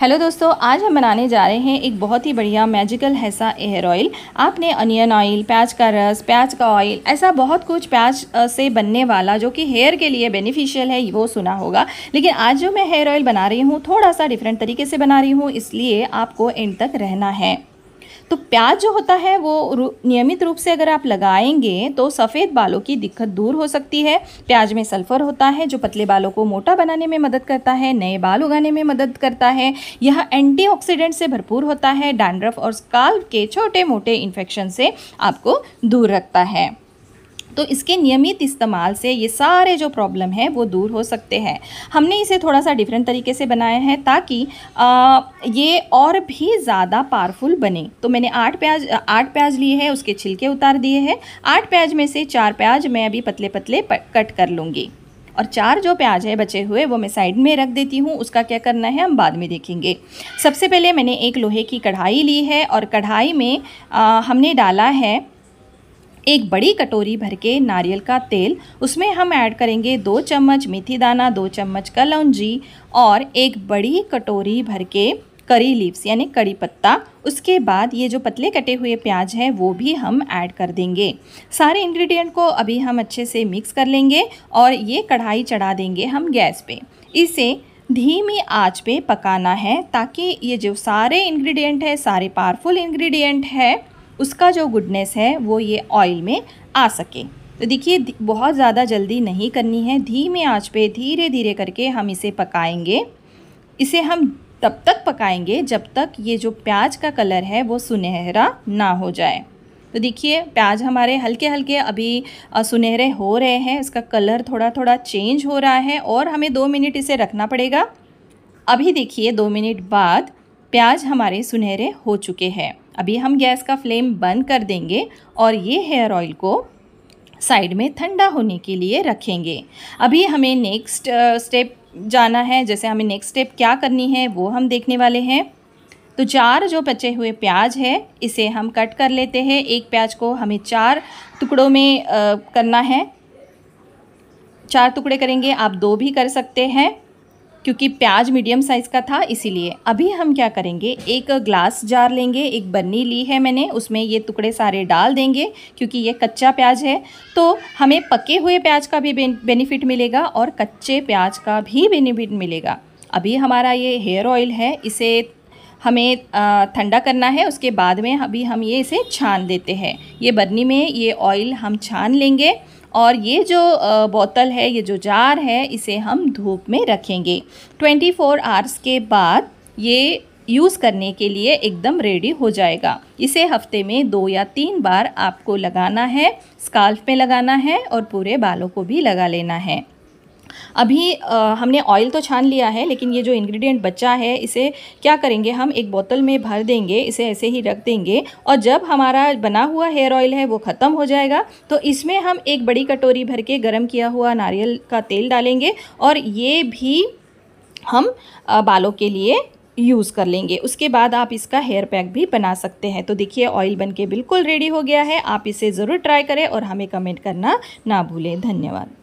hello दोस्तों आज हम बनाने जा रहे हैं एक बहुत ही बढ़िया मैजिकल हैसा हेयर ऑयल आपने अनियन ऑयल प्याज का रस प्याज का ऑयल ऐसा बहुत कुछ प्याज से बनने वाला जो कि हेयर के लिए बेनिफिशियल है वो सुना होगा लेकिन आज जो मैं हेयर ऑयल बना रही हूँ थोड़ा सा डिफरेंट तरीके से बना रही हूँ इसलिए आपको एंड तक रहना है तो प्याज जो होता है वो नियमित रूप से अगर आप लगाएंगे तो सफ़ेद बालों की दिक्कत दूर हो सकती है प्याज में सल्फ़र होता है जो पतले बालों को मोटा बनाने में मदद करता है नए बाल उगाने में मदद करता है यह एंटीऑक्सीडेंट से भरपूर होता है डैंड्रफ और काल के छोटे मोटे इन्फेक्शन से आपको दूर रखता है तो इसके नियमित इस्तेमाल से ये सारे जो प्रॉब्लम हैं वो दूर हो सकते हैं हमने इसे थोड़ा सा डिफरेंट तरीके से बनाया है ताकि आ, ये और भी ज़्यादा पावरफुल बने तो मैंने आठ प्याज आठ प्याज लिए हैं उसके छिलके उतार दिए हैं आठ प्याज में से चार प्याज मैं अभी पतले पतले कट कर लूँगी और चार जो प्याज है बचे हुए वो मैं साइड में रख देती हूँ उसका क्या करना है हम बाद में देखेंगे सबसे पहले मैंने एक लोहे की कढ़ाई ली है और कढ़ाई में आ, हमने डाला है एक बड़ी कटोरी भर के नारियल का तेल उसमें हम ऐड करेंगे दो चम्मच मेथी दाना दो चम्मच कलौजी और एक बड़ी कटोरी भर के करी लीव्स यानी करी पत्ता उसके बाद ये जो पतले कटे हुए प्याज हैं वो भी हम ऐड कर देंगे सारे इंग्रेडिएंट को अभी हम अच्छे से मिक्स कर लेंगे और ये कढ़ाई चढ़ा देंगे हम गैस पे इसे धीमी आंच पे पकाना है ताकि ये जो सारे इंग्रेडिएंट है सारे पावरफुल इंग्रेडिएंट है उसका जो गुडनेस है वो ये ऑयल में आ सके तो देखिए बहुत ज़्यादा जल्दी नहीं करनी है धीमे आंच पे धीरे धीरे करके हम इसे पकाएंगे इसे हम तब तक पकाएंगे जब तक ये जो प्याज का कलर है वो सुनहरा ना हो जाए तो देखिए प्याज हमारे हल्के हल्के अभी सुनहरे हो रहे हैं इसका कलर थोड़ा थोड़ा चेंज हो रहा है और हमें दो मिनट इसे रखना पड़ेगा अभी देखिए दो मिनट बाद प्याज हमारे सुनहरे हो चुके हैं अभी हम गैस का फ्लेम बंद कर देंगे और ये हेयर ऑयल को साइड में ठंडा होने के लिए रखेंगे अभी हमें नेक्स्ट स्टेप जाना है जैसे हमें नेक्स्ट स्टेप क्या करनी है वो हम देखने वाले हैं तो चार जो बचे हुए प्याज है इसे हम कट कर लेते हैं एक प्याज को हमें चार टुकड़ों में आ, करना है चार टुकड़े करेंगे आप दो भी कर सकते हैं क्योंकि प्याज मीडियम साइज़ का था इसीलिए अभी हम क्या करेंगे एक ग्लास जार लेंगे एक बर्नी ली है मैंने उसमें ये टुकड़े सारे डाल देंगे क्योंकि ये कच्चा प्याज है तो हमें पके हुए प्याज का भी बेनिफिट मिलेगा और कच्चे प्याज का भी बेनिफिट मिलेगा अभी हमारा ये हेयर ऑयल है इसे हमें ठंडा करना है उसके बाद में अभी हम ये इसे छान देते हैं ये बर्नी में ये ऑयल हम छान लेंगे और ये जो बोतल है ये जो जार है इसे हम धूप में रखेंगे 24 फोर आवर्स के बाद ये यूज़ करने के लिए एकदम रेडी हो जाएगा इसे हफ्ते में दो या तीन बार आपको लगाना है स्काल्फ में लगाना है और पूरे बालों को भी लगा लेना है अभी आ, हमने ऑयल तो छान लिया है लेकिन ये जो इंग्रेडिएंट बचा है इसे क्या करेंगे हम एक बोतल में भर देंगे इसे ऐसे ही रख देंगे और जब हमारा बना हुआ हेयर ऑयल है वो ख़त्म हो जाएगा तो इसमें हम एक बड़ी कटोरी भर के गर्म किया हुआ नारियल का तेल डालेंगे और ये भी हम बालों के लिए यूज़ कर लेंगे उसके बाद आप इसका हेयर पैक भी बना सकते हैं तो देखिए ऑयल बन के बिल्कुल रेडी हो गया है आप इसे ज़रूर ट्राई करें और हमें कमेंट करना ना भूलें धन्यवाद